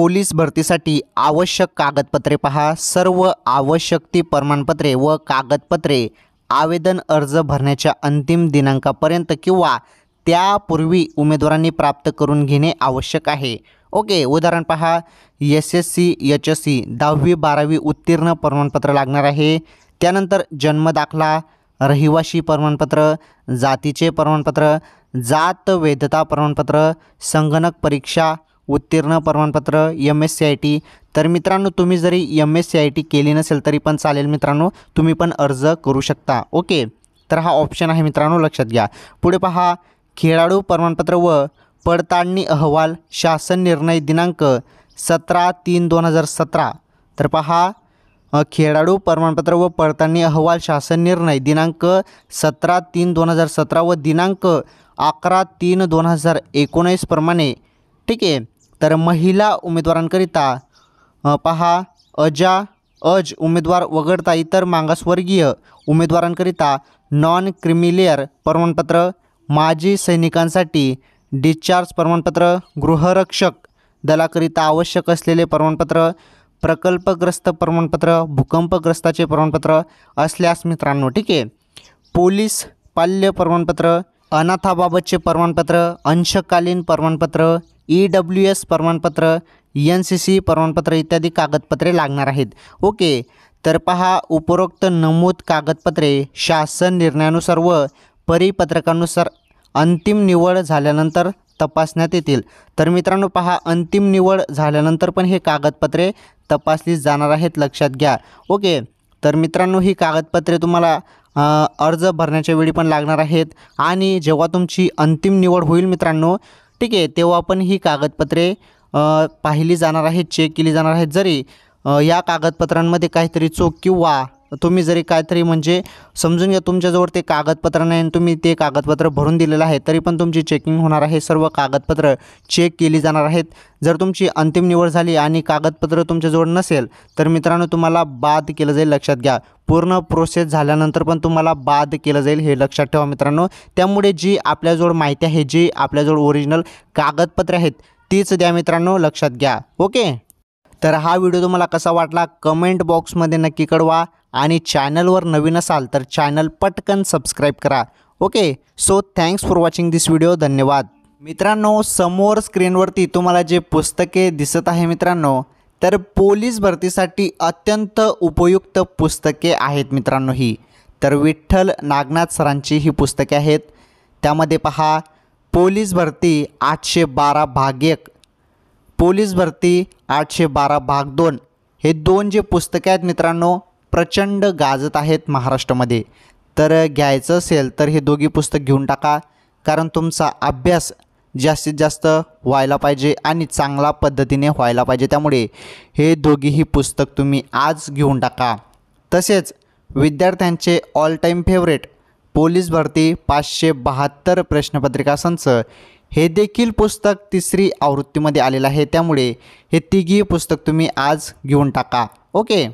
police भरतीसाठी आवश्यक कागदपत्रे पहा सर्व आवश्यक ती प्रमाणपत्रे व कागदपत्रे आवेदन अर्ज भरण्याच्या अंतिम दिनांकापर्यंत किंवा त्यापूर्वी उमेदवारांनी प्राप्त करून घेणे आवश्यक आहे ओके उदाहरण पहा S S C H S C दहावी बारावी उत्तीर्ण प्रमाणपत्र लागणार आहे त्यानंतर जन्म दाखला रहिवाशी प्रमाणपत्र जातीचे प्रमाणपत्र जात वैधता प्रमाणपत्र संगणक परीक्षा उत्तीर्ण प्रमाणपत्र M S C I T तर मित्रांनो तुम्ही जरी M S C I T केली नसेल तरी पण चालेल मित्रांनो तुम्ही पण अर्ज करू शकता ओके तर हा ऑप्शन आहे मित्रांनो लक्षात घ्या पुढे पहा खेळाडू प्रमाणपत्र व पडताळणी अहवाल शासन निर्णय दिनांक सतरा तीन दोन हजार सतरा तर पहा खेळाडू प्रमाणपत्र व पडताळणी अहवाल शासन निर्णय दिनांक सतरा तीन दोन हजार सतरा व दिनांक अकरा तीन दोन हजार एकोणीसप्रमाणे ठीक आहे तर महिला उमेदवारांकरिता पहा अजा अज उमेदवार वगळता इतर मागासवर्गीय उमेदवारांकरिता नॉन क्रिमिलेअर प्रमाणपत्र माजी सैनिकांसाठी डिस्चार्ज प्रमाणपत्र गृहरक्षक दलाकरिता आवश्यक असलेले प्रमाणपत्र प्रकल्पग्रस्त प्रमाणपत्र भूकंपग्रस्ताचे प्रमाणपत्र असल्यास मित्रांनो ठीक आहे पोलीस पाल्य प्रमाणपत्र अनाथाबाबतचे प्रमाणपत्र अंशकालीन प्रमाणपत्र ई डब्ल्यू एस प्रमाणपत्र एन सी सी प्रमाणपत्र इत्यादी कागदपत्रे लागणार आहेत ओके तर पहा उपरोक्त नमूद कागदपत्रे शासन निर्णयानुसार व परिपत्रकानुसार अंतिम निवड झाल्यानंतर तपासण्यात येतील तर मित्रांनो पहा अंतिम निवड झाल्यानंतर पण हे कागदपत्रे तपासली जाणार आहेत लक्षात घ्या ओके तर मित्रांनो ही कागदपत्रे तुम्हाला अर्ज भरण्याच्या वेळी पण लागणार आहेत आणि जेव्हा तुमची अंतिम निवड होईल मित्रांनो ठीक आहे तेव्हा पण ही कागदपत्रे पाहिली जाणार आहेत चेक केली जाणार आहेत जरी या कागदपत्रांमध्ये काहीतरी चूक किंवा तुम्ही जरी काहीतरी म्हणजे समजून घ्या तुमच्याजवळ ते कागदपत्र नाही आणि तुम्ही ते कागदपत्र भरून दिलेलं आहे तरी पण तुमची चेकिंग होणार आहे सर्व कागदपत्र चेक केली जाणार आहेत जर तुमची अंतिम निवड झाली आणि कागदपत्र तुमच्याजवळ नसेल तर मित्रांनो तुम्हाला बाद केलं जाईल लक्षात घ्या पूर्ण प्रोसेस झाल्यानंतर पण तुम्हाला बाद केलं जाईल हे लक्षात ठेवा मित्रांनो त्यामुळे जी आपल्याजवळ माहिती आहे जी आपल्याजवळ ओरिजिनल कागदपत्रे आहेत तीच द्या मित्रांनो लक्षात घ्या ओके तर हा व्हिडिओ तुम्हाला कसा वाटला कमेंट बॉक्समध्ये नक्की कळवा आणि चॅनलवर नवीन असाल तर चॅनल पटकन सबस्क्राईब करा okay so thanks for watching this video धन्यवाद मित्रांनो समोर स्क्रीनवरती तुम्हाला जे पुस्तके दिसत आहे मित्रांनो तर पोलीस भरतीसाठी अत्यंत उपयुक्त पुस्तके आहेत मित्रांनो ही तर विठ्ठल नागनाथ सरांची ही पुस्तके आहेत त्यामध्ये पहा पोलीस भरती आठशे बारा भाग एक पोलीस भरती आठशे बारा भाग दोन हे दोन जे पुस्तके आहेत मित्रांनो प्रचंड गाजत आहेत महाराष्ट्रामध्ये तर घ्यायचं असेल तर हे दोघी पुस्तक घेऊन टाका कारण तुमचा अभ्यास जास्तीत जास्त व्हायला पाहिजे आणि चांगला पद्धतीने व्हायला पाहिजे त्यामुळे हे दोघीही पुस्तक तुम्ही आज घेऊन टाका तसेच विद्यार्थ्यांचे ऑल टाईम फेवरेट पोलीस भरती पाचशे बहात्तर प्रश्नपत्रिका संच हे देखील पुस्तक तिसरी आवृत्तीमध्ये आलेलं आहे त्यामुळे हे तिघी पुस्तक तुम्ही आज घेऊन टाका ओके